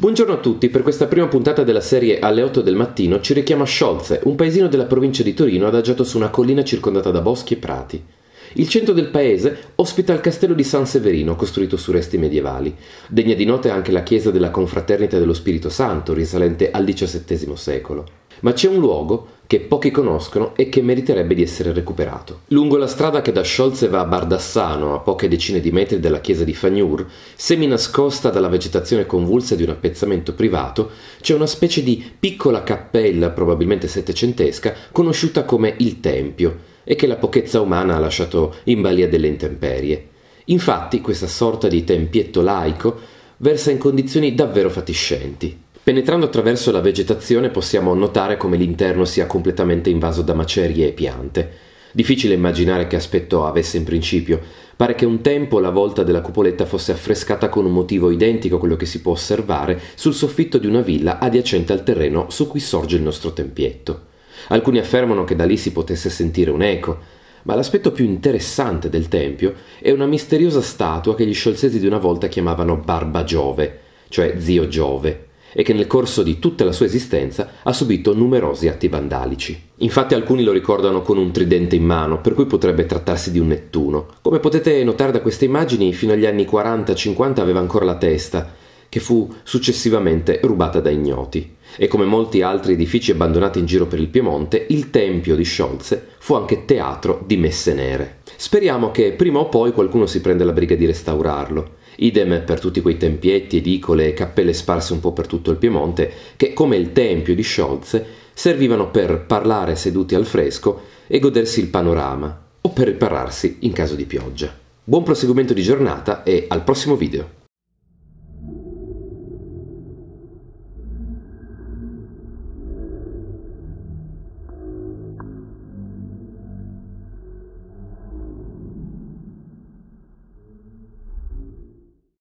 Buongiorno a tutti, per questa prima puntata della serie Alle 8 del mattino ci richiama Sciolze, un paesino della provincia di Torino adagiato su una collina circondata da boschi e prati. Il centro del paese ospita il castello di San Severino, costruito su resti medievali. Degna di nota è anche la chiesa della Confraternita dello Spirito Santo, risalente al XVII secolo. Ma c'è un luogo che pochi conoscono e che meriterebbe di essere recuperato. Lungo la strada che da Sciolze va a Bardassano, a poche decine di metri dalla chiesa di Fagnur, semi nascosta dalla vegetazione convulsa di un appezzamento privato, c'è una specie di piccola cappella, probabilmente settecentesca, conosciuta come il Tempio e che la pochezza umana ha lasciato in balia delle intemperie. Infatti, questa sorta di tempietto laico versa in condizioni davvero fatiscenti. Penetrando attraverso la vegetazione possiamo notare come l'interno sia completamente invaso da macerie e piante. Difficile immaginare che aspetto avesse in principio. Pare che un tempo la volta della cupoletta fosse affrescata con un motivo identico a quello che si può osservare sul soffitto di una villa adiacente al terreno su cui sorge il nostro tempietto. Alcuni affermano che da lì si potesse sentire un eco, ma l'aspetto più interessante del tempio è una misteriosa statua che gli sciolsesi di una volta chiamavano Barba Giove, cioè zio Giove, e che nel corso di tutta la sua esistenza ha subito numerosi atti vandalici. Infatti alcuni lo ricordano con un tridente in mano, per cui potrebbe trattarsi di un Nettuno. Come potete notare da queste immagini, fino agli anni 40-50 aveva ancora la testa, che fu successivamente rubata da ignoti. E come molti altri edifici abbandonati in giro per il Piemonte, il tempio di Sciolze fu anche teatro di messe nere. Speriamo che prima o poi qualcuno si prenda la briga di restaurarlo idem per tutti quei tempietti, edicole e cappelle sparse un po' per tutto il Piemonte, che come il tempio di Scholz servivano per parlare seduti al fresco e godersi il panorama, o per ripararsi in caso di pioggia. Buon proseguimento di giornata e al prossimo video!